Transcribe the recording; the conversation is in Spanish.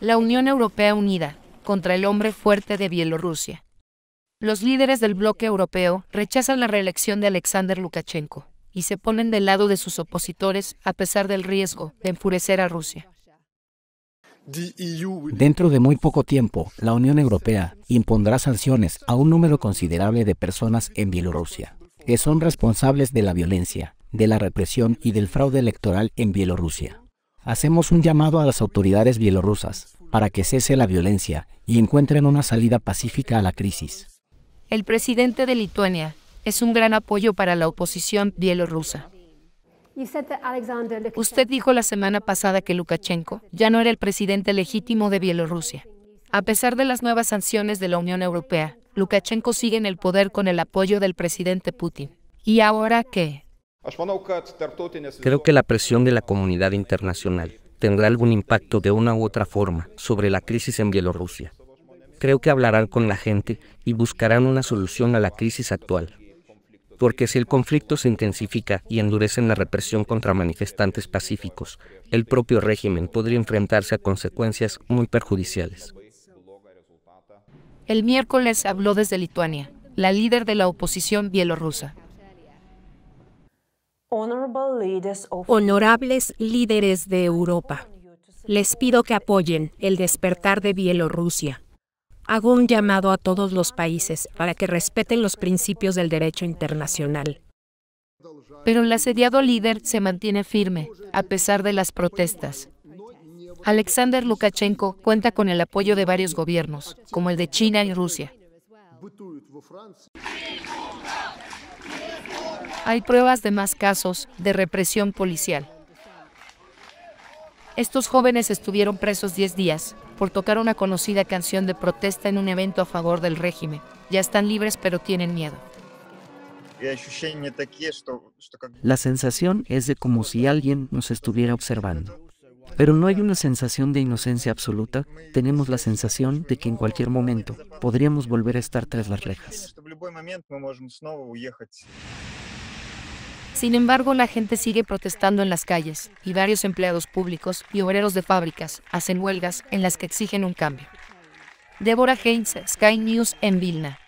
La Unión Europea Unida contra el hombre fuerte de Bielorrusia. Los líderes del bloque europeo rechazan la reelección de Alexander Lukashenko y se ponen del lado de sus opositores a pesar del riesgo de enfurecer a Rusia. Dentro de muy poco tiempo, la Unión Europea impondrá sanciones a un número considerable de personas en Bielorrusia, que son responsables de la violencia, de la represión y del fraude electoral en Bielorrusia. Hacemos un llamado a las autoridades bielorrusas para que cese la violencia y encuentren una salida pacífica a la crisis. El presidente de Lituania es un gran apoyo para la oposición bielorrusa. Usted dijo la semana pasada que Lukashenko ya no era el presidente legítimo de Bielorrusia. A pesar de las nuevas sanciones de la Unión Europea, Lukashenko sigue en el poder con el apoyo del presidente Putin. ¿Y ahora qué? Creo que la presión de la comunidad internacional tendrá algún impacto de una u otra forma sobre la crisis en Bielorrusia. Creo que hablarán con la gente y buscarán una solución a la crisis actual. Porque si el conflicto se intensifica y endurecen la represión contra manifestantes pacíficos, el propio régimen podría enfrentarse a consecuencias muy perjudiciales. El miércoles habló desde Lituania, la líder de la oposición bielorrusa. Honorables líderes de Europa, les pido que apoyen el despertar de Bielorrusia. Hago un llamado a todos los países para que respeten los principios del derecho internacional. Pero el asediado líder se mantiene firme, a pesar de las protestas. Alexander Lukashenko cuenta con el apoyo de varios gobiernos, como el de China y Rusia hay pruebas de más casos de represión policial. Estos jóvenes estuvieron presos 10 días por tocar una conocida canción de protesta en un evento a favor del régimen. Ya están libres pero tienen miedo. La sensación es de como si alguien nos estuviera observando. Pero no hay una sensación de inocencia absoluta, tenemos la sensación de que en cualquier momento podríamos volver a estar tras las rejas. Sin embargo, la gente sigue protestando en las calles y varios empleados públicos y obreros de fábricas hacen huelgas en las que exigen un cambio. Débora Haynes, Sky News en Vilna.